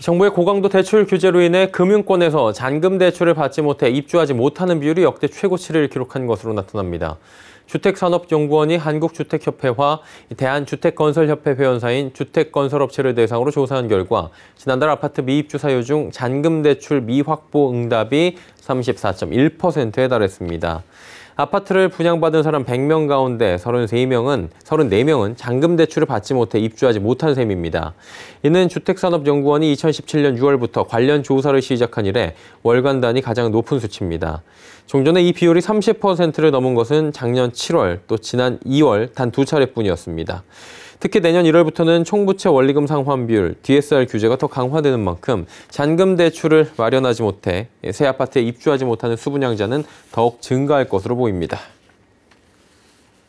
정부의 고강도 대출 규제로 인해 금융권에서 잔금 대출을 받지 못해 입주하지 못하는 비율이 역대 최고치를 기록한 것으로 나타납니다. 주택산업연구원이 한국주택협회와 대한주택건설협회 회원사인 주택건설업체를 대상으로 조사한 결과 지난달 아파트 미입주 사유 중 잔금 대출 미확보 응답이 34.1%에 달했습니다. 아파트를 분양받은 사람 100명 가운데 33명은 34명은 잔금 대출을 받지 못해 입주하지 못한 셈입니다. 이는 주택산업연구원이 2017년 6월부터 관련 조사를 시작한 이래 월간 단위 가장 높은 수치입니다. 종전에 이 비율이 30%를 넘은 것은 작년 7월 또 지난 2월 단 두 차례뿐이었습니다. 특히 내년 1월부터는 총부채 원리금 상환비율, DSR 규제가 더 강화되는 만큼 잔금 대출을 마련하지 못해 예, 새 아파트에 입주하지 못하는 수분양자는 더욱 증가할 것으로 보입니다.